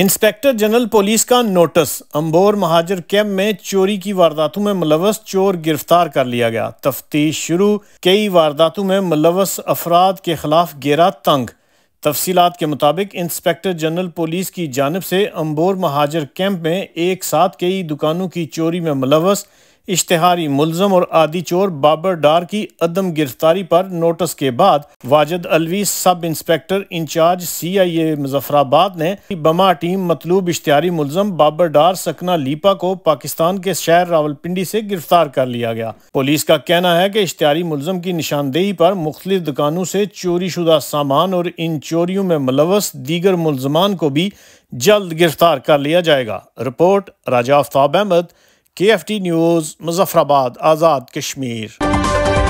inspector general police का notice Ambore Muhajir camp में चोरी की वारदातों में मुलवस चोर गिरफ्तार कर लिया गया तफ्तीश शुरू कई वारदातों में मुलवस अफराद के खिलाफ गेरा तंग तफसीत के मुताबिक इंस्पेक्टर जनरल पुलिस की जानब से अंबोर महाजर कैंप में एक साथ कई दुकानों की चोरी में मुलवस इश्तहारी मुलजम और आदि चोर बाबर डार की अदम गिरफ्तारी पर नोटिस के बाद Wajid Alvi sub inspector incharge C I A Muzaffarabad ने बमा टीम मतलूब इश्तहारी मुलजम बाबर डार सकना लीपा को पाकिस्तान के शहर रावलपिंडी से गिरफ्तार कर लिया गया पुलिस का कहना है की इश्तहारी मुलजम की निशानदेही पर मुख्तलिफ दुकानों से चोरी शुदा सामान और इन चोरियों में मुलवस दीगर मुलजमान को भी जल्द गिरफ्तार कर लिया जाएगा रिपोर्ट राजा Aftab Ahmed K F T news Muzaffarabad Azad Kashmir